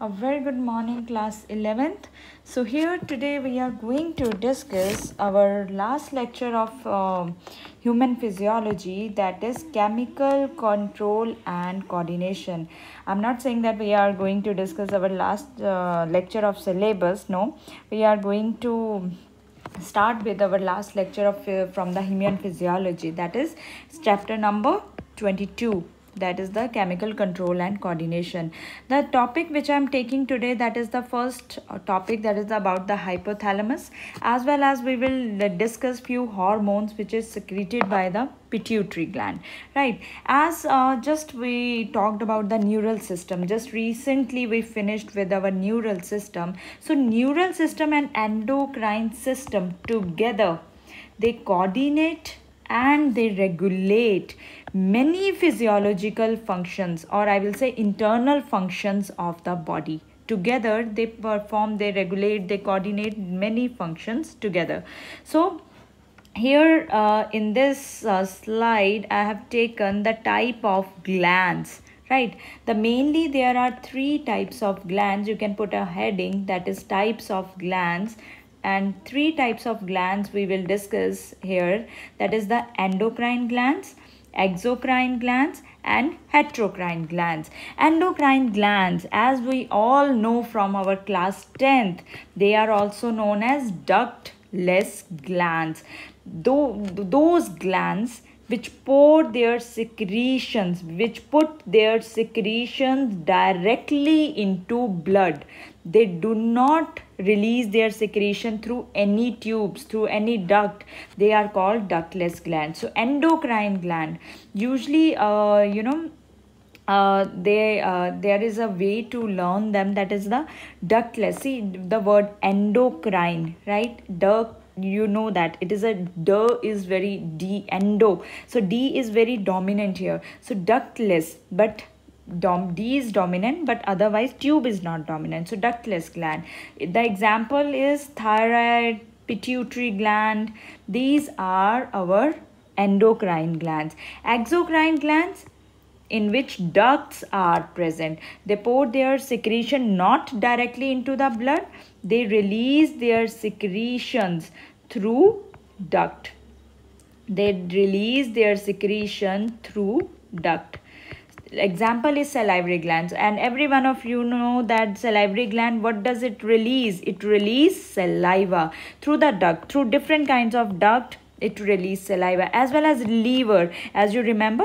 a very good morning class 11th so here today we are going to discuss our last lecture of uh, human physiology that is chemical control and coordination i'm not saying that we are going to discuss our last uh, lecture of syllabus no we are going to start with our last lecture of uh, from the human physiology that is chapter number 22 that is the chemical control and coordination. The topic which I am taking today that is the first uh, topic that is about the hypothalamus as well as we will discuss few hormones which is secreted by the pituitary gland right as uh, just we talked about the neural system just recently we finished with our neural system so neural system and endocrine system together they coordinate and they regulate many physiological functions or I will say internal functions of the body together they perform they regulate they coordinate many functions together so here uh, in this uh, slide i have taken the type of glands right the mainly there are three types of glands you can put a heading that is types of glands and three types of glands we will discuss here that is the endocrine glands exocrine glands and heterocrine glands. Endocrine glands as we all know from our class 10th they are also known as ductless glands. Though those glands which pour their secretions which put their secretions directly into blood they do not release their secretion through any tubes through any duct they are called ductless gland so endocrine gland usually uh, you know uh, they uh, there is a way to learn them that is the ductless see the word endocrine right duct you know that it is a d is very d endo so d is very dominant here so ductless but dom D is dominant but otherwise tube is not dominant so ductless gland the example is thyroid pituitary gland these are our endocrine glands exocrine glands in which ducts are present. They pour their secretion not directly into the blood. They release their secretions through duct. They release their secretion through duct example is salivary glands and every one of you know that salivary gland what does it release it release saliva through the duct through different kinds of duct it release saliva as well as liver as you remember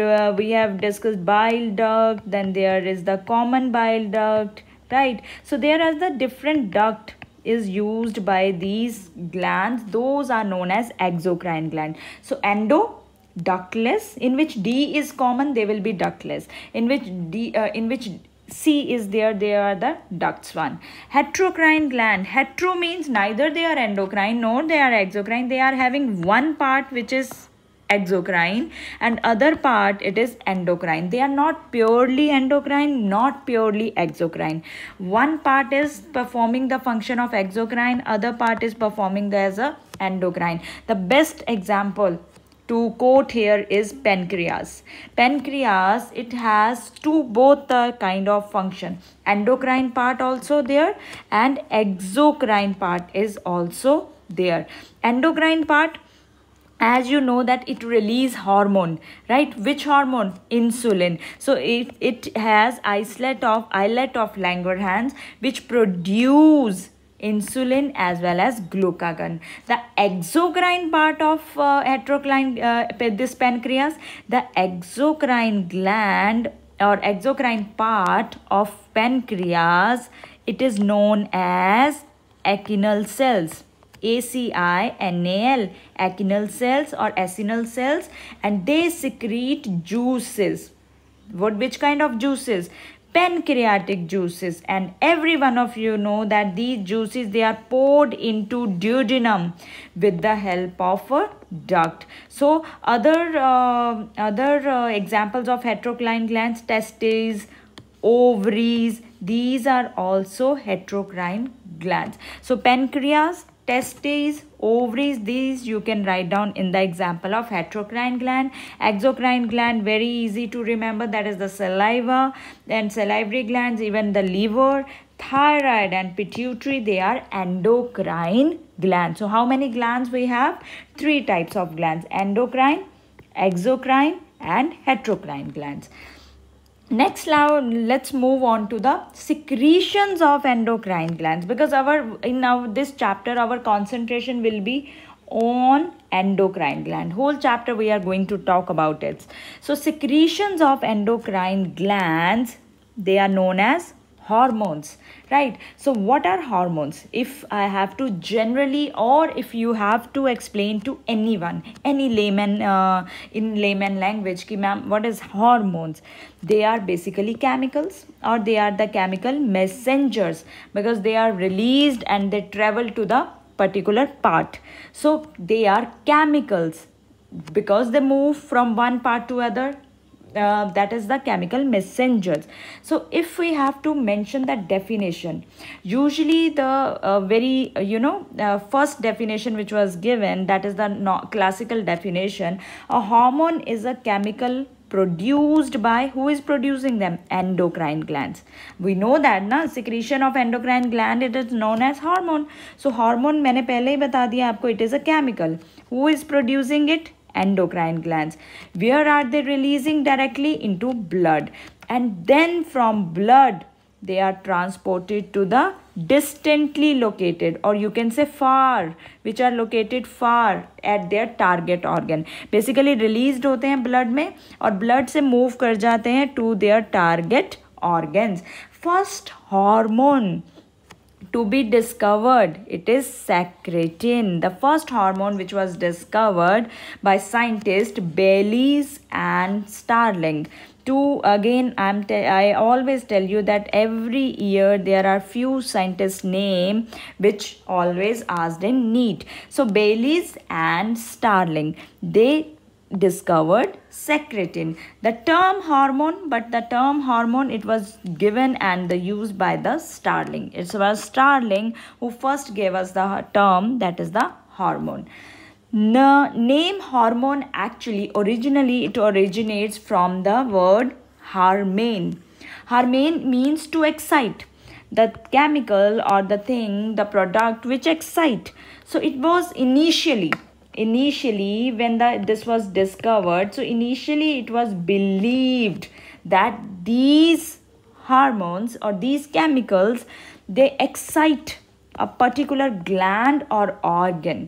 uh, we have discussed bile duct then there is the common bile duct right so there are the different duct is used by these glands those are known as exocrine gland so endo ductless in which d is common they will be ductless in which d uh, in which C is there, they are the ducts one. Heterocrine gland. Hetero means neither they are endocrine nor they are exocrine. They are having one part which is exocrine and other part it is endocrine. They are not purely endocrine, not purely exocrine. One part is performing the function of exocrine, other part is performing the as a endocrine. The best example to quote here is pancreas pancreas it has two both the kind of function endocrine part also there and exocrine part is also there endocrine part as you know that it release hormone right which hormone insulin so it, it has islet of islet of langerhans which produce insulin as well as glucagon the exocrine part of uh, heterocrine uh, this pancreas the exocrine gland or exocrine part of pancreas it is known as acinar cells ACINAL, acinar cells or acinal cells and they secrete juices. What which kind of juices? pancreatic juices and every one of you know that these juices they are poured into duodenum with the help of a duct so other uh, other uh, examples of heterocline glands testes ovaries these are also heterocrine glands so pancreas testes, ovaries, these you can write down in the example of heterocrine gland. Exocrine gland, very easy to remember, that is the saliva. Then salivary glands, even the liver, thyroid and pituitary, they are endocrine glands. So how many glands we have? Three types of glands, endocrine, exocrine and heterocrine glands next now let's move on to the secretions of endocrine glands because our in our this chapter our concentration will be on endocrine gland whole chapter we are going to talk about it so secretions of endocrine glands they are known as hormones right so what are hormones if i have to generally or if you have to explain to anyone any layman uh, in layman language ki ma'am what is hormones they are basically chemicals or they are the chemical messengers because they are released and they travel to the particular part so they are chemicals because they move from one part to other uh, that is the chemical messengers so if we have to mention that definition usually the uh, very uh, you know uh, first definition which was given that is the no classical definition a hormone is a chemical produced by who is producing them endocrine glands we know that na secretion of endocrine gland it is known as hormone so hormone मैंने पहले ही बता दिया it is a chemical who is producing it endocrine glands where are they releasing directly into blood and then from blood they are transported to the distantly located or you can say far which are located far at their target organ basically released hote hain blood mein aur blood se move kar jate hain to their target organs first hormone to be discovered. It is secretin, the first hormone which was discovered by scientist Bailey's and Starling to again i'm i always tell you that every year there are few scientists name which always asked in neat so baileys and starling they discovered secretin the term hormone but the term hormone it was given and the used by the starling it was starling who first gave us the term that is the hormone the name hormone actually originally it originates from the word harmane harmane means to excite the chemical or the thing the product which excite so it was initially initially when the, this was discovered so initially it was believed that these hormones or these chemicals they excite a particular gland or organ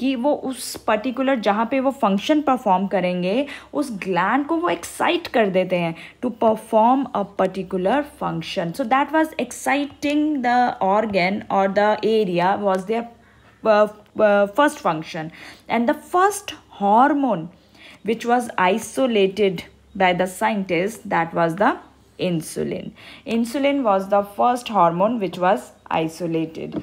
कि वो उस particular जहाँ पे वो function perform करेंगे उस gland को वो एक्साइट कर देते हैं to perform a particular function so that was exciting the organ और the area was there uh, first function and the first hormone which was isolated by the scientists that was the insulin insulin was the first hormone which was isolated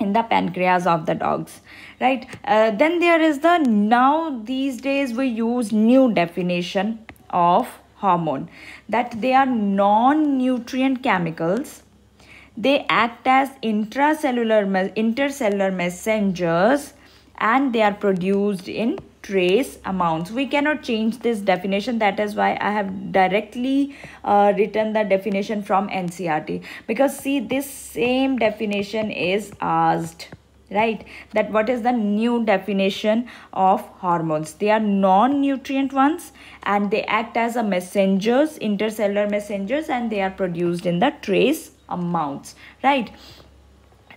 in the pancreas of the dogs right uh, then there is the now these days we use new definition of hormone that they are non nutrient chemicals they act as intracellular intercellular messengers and they are produced in trace amounts. We cannot change this definition. That is why I have directly uh, written the definition from NCRT. Because see, this same definition is asked right that what is the new definition of hormones they are non-nutrient ones and they act as a messengers intercellular messengers and they are produced in the trace amounts right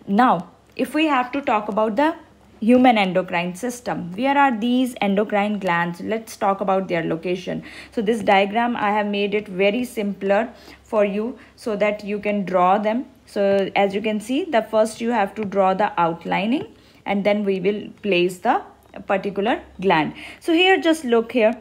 now if we have to talk about the human endocrine system where are these endocrine glands let's talk about their location so this diagram i have made it very simpler for you so that you can draw them so as you can see the first you have to draw the outlining and then we will place the particular gland so here just look here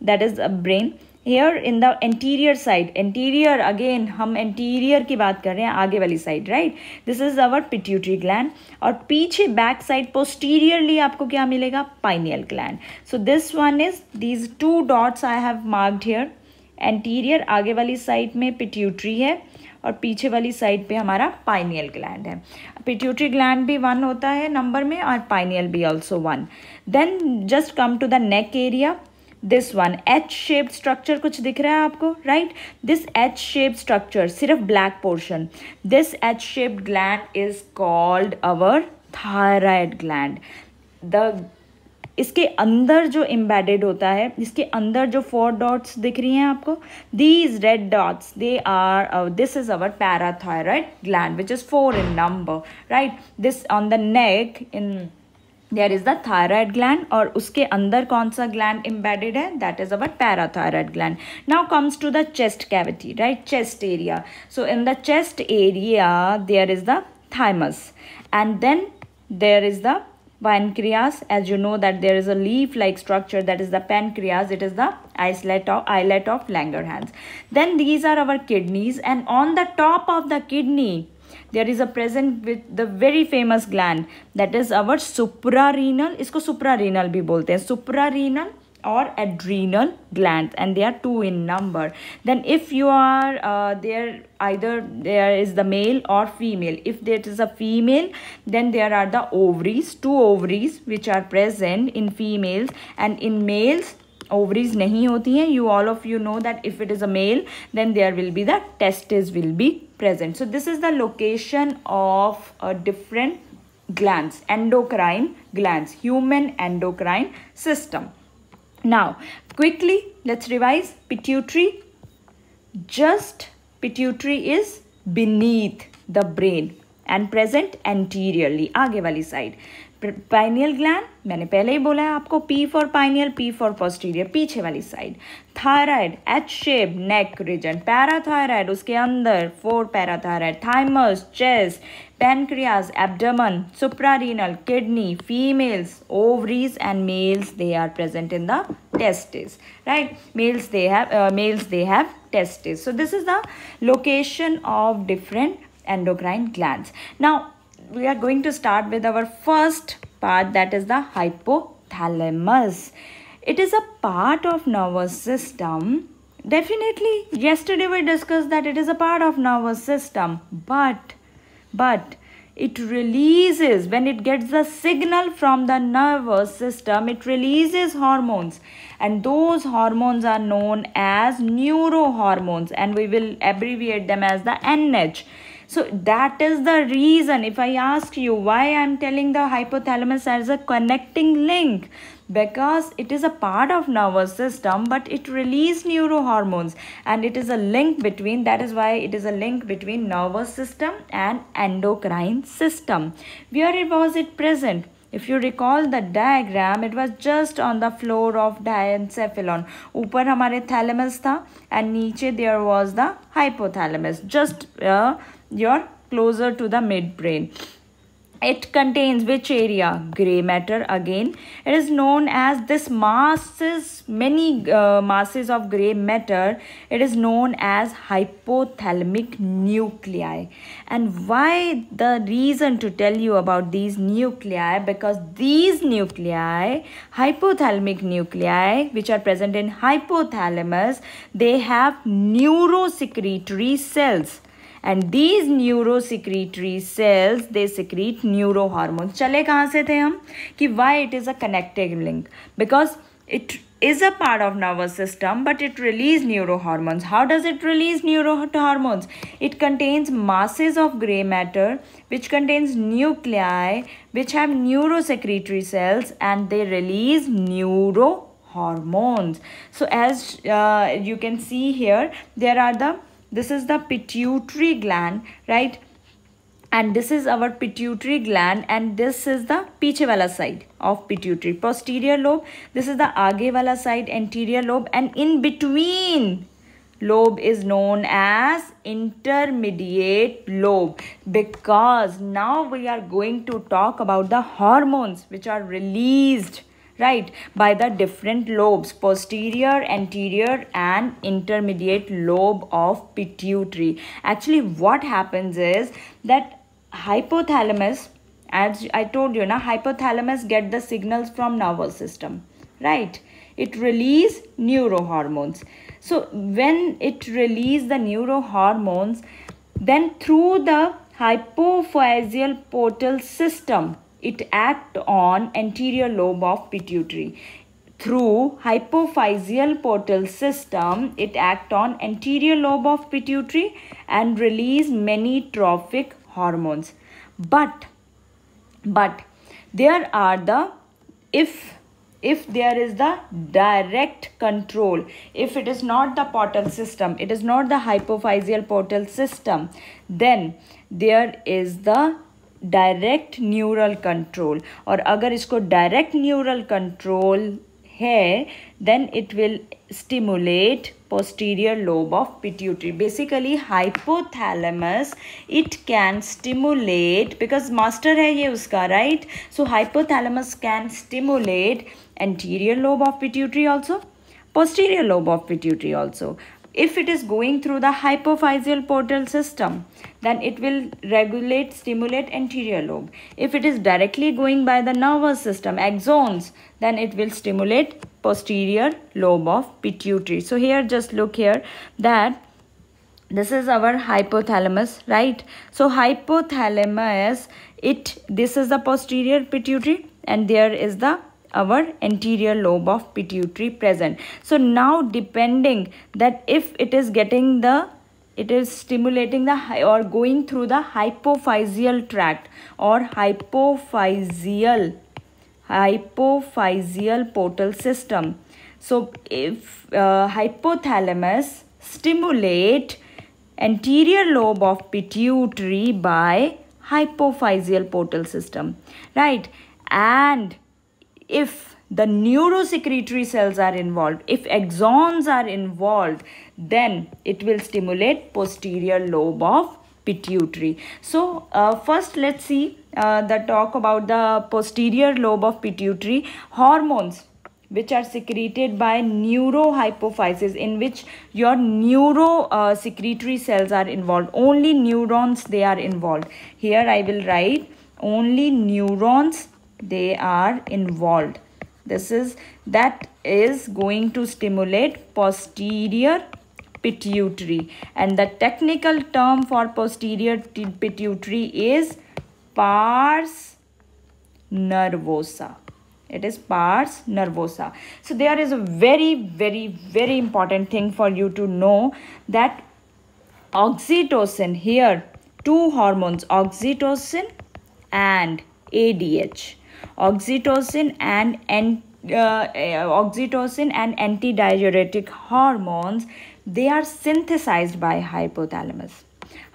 that is a brain here in the anterior side anterior again हम anterior की बात कर रहे हैं आगे वाली side right this is our pituitary gland और पीछे बैक साइड पोस्टीरियरली आपको क्या मिलेगा pineal gland so this one is these two dots I have marked here anterior आगे वाली साइड में पिट्यूटरी है और पीछे वाली साइड पे हमारा पाइनियल ग्लैंड है पिट्यूटरी ग्लैंड भी वन होता है नंबर में और पाइनियल भी also one then just come to the neck area this one H shape structure कुछ दिख रहा है आपको right this H shape structure सिर्फ black portion this H shape gland is called our thyroid gland the इसके अंदर जो embedded होता है इसके अंदर जो फोर डॉट्स दिख रही हैं आपको these red dots they are this is our parathyroid gland which is four in number right this on the neck in there is the thyroid gland और उसके अंदर कौन सा ग्लैंड इम्बेडेड है that is our parathyroid gland now comes to the chest cavity right chest area so in the chest area there is the thymus and then there is the pancreas as you know that there is a leaf like structure that is the pancreas it is the islet of islet of langerhans then these are our kidneys and on the top of the kidney there is a present with the very famous gland that is our suprarenal. Our suprarenal इसको suprarenal भी बोलते हैं or adrenal glands and they are two in number then if you are uh, there either there is the male or female if there is a female then there are the ovaries two ovaries which are present in females and in males ovaries नहीं होती हैं you all of you know that if it is a male then there will be the testis will be present so this is the location of a different gland endocrine gland human endocrine system now quickly let's revise pituitary just pituitary is beneath the brain and present anteriorly आगे वाली side pineal gland मैंने पहले ही बोला है आपको P for pineal P for posterior पीछे वाली side thyroid H shape neck region parathyroid उसके अंदर four parathyroid thymus chest pancreas abdomen suprarenal kidney females ovaries and males they are present in the testes right males they have males they have have testes so this is the location of different endocrine glands we are going to start with our first part that is the hypothalamus. It is a part of nervous system. Definitely, yesterday we discussed that it is a part of nervous system, but, but it releases when it gets the signal from the nervous system it releases hormones and those hormones are known as neurohormones and we will abbreviate them as the nh so that is the reason if I ask you why I'm telling the hypothalamus as a connecting link because it is a part of nervous system but it release neurohormones and it is a link between that is why it is a link between nervous system and endocrine system where it was it present if you recall the diagram, it was just on the floor of diencephalon. Upper, हमारे thalamus था and niche there was the hypothalamus. Just uh, you're closer to the midbrain it contains which area gray matter again it is known as this masses many uh, masses of gray matter it is known as hypothalamic nuclei and why the reason to tell you about these nuclei because these nuclei hypothalamic nuclei which are present in hypothalamus they have neurosecretory cells and these neurosecretory cells they secrete neurohormones. Chale kahan se the hum? हम why it is a is link because it is a part of nervous system but it release neurohormones how does it release neurohormones it contains masses of gray matter which contains nuclei which have neurosecretory cells and they release neurohormones so as uh, you can see here there are the this is the pituitary gland, right? and this is our pituitary gland and this is the piche wala side of pituitary posterior lobe this is the aage wala side anterior lobe and in between lobe is known as intermediate lobe because now we are going to talk about the hormones which are released right by the different lobes posterior anterior and intermediate lobe of pituitary actually what happens is that hypothalamus as i told you now hypothalamus get the signals from nervous system right it release neurohormones so when it release the neurohormones then through the hypophyseal portal system it act on anterior lobe of pituitary through hypophyseal portal system it act on anterior lobe of pituitary and release many trophic hormones but but there are the if if there is the direct control if it is not the portal system it is not the hypophyseal portal system then there is the direct neural control और अगर इसको direct neural control है then it will stimulate posterior lobe of pituitary basically hypothalamus it can stimulate because master है ये उसका right so hypothalamus can stimulate anterior lobe of pituitary also posterior lobe of pituitary also If it is going through the hypophyseal portal system, then it will regulate, stimulate anterior lobe. If it is directly going by the nervous system, axons, then it will stimulate posterior lobe of pituitary. So here just look here that this is our hypothalamus, right? So hypothalamus, it this is the posterior pituitary and there is the our anterior lobe of pituitary present. So now depending that if it is getting the it is stimulating the or going through the hypophysial tract or hypophysial hypophysial portal system so if uh, hypothalamus stimulate anterior lobe of pituitary by hypophysial portal system right and if the neurosecretory cells are involved, if axons are involved, then it will stimulate posterior lobe of pituitary. So uh, first let's see uh, the talk about the posterior lobe of pituitary hormones which are secreted by neurohypophysis in which your neurosecretory uh, cells are involved only neurons they are involved here i will write only neurons they are involved this is that is going to stimulate posterior pituitary and the technical term for posterior pituitary is pars nervosa it is pars nervosa so there is a very very very important thing for you to know that oxytocin here two hormones oxytocin and adh oxytocin and N uh, oxytocin and antidiuretic hormones they are synthesized by hypothalamus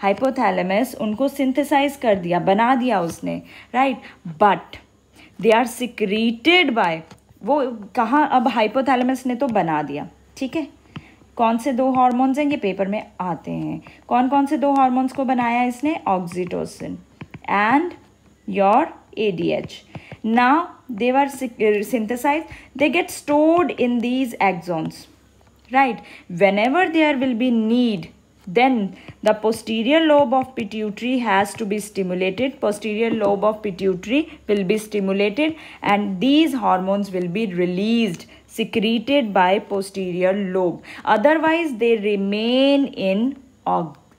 hypothalamus उनको synthesize कर दिया बना दिया उसने right but they are secreted by वो कहाँ अब hypothalamus ने तो बना दिया ठीक है कौन से दो हार्मोन्स हैं ये पेपर में आते हैं कौन कौन से दो हार्मोन्स को बनाया इसने oxytocin and your ADH Now they were uh, synthesized, they get stored in these axons, right? Whenever there will be need, then the posterior lobe of pituitary has to be stimulated. Posterior lobe of pituitary will be stimulated and these hormones will be released, secreted by posterior lobe. Otherwise, they remain in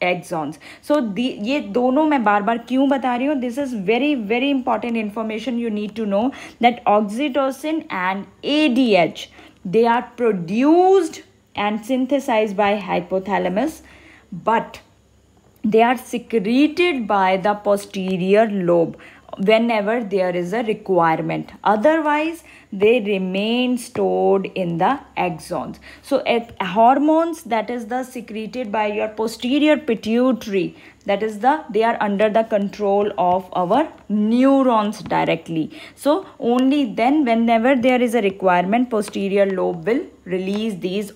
axons so ये दोनों मैं बार बार क्यों बता रही हूँ this is very very important information you need to know that oxytocin and A D H they are produced and synthesize by hypothalamus but they are secreted by the posterior lobe whenever there is a requirement. Otherwise, they remain stored in the axons. So hormones that is the secreted by your posterior pituitary that is the they are under the control of our neurons directly. So only then whenever there is a requirement posterior lobe will release these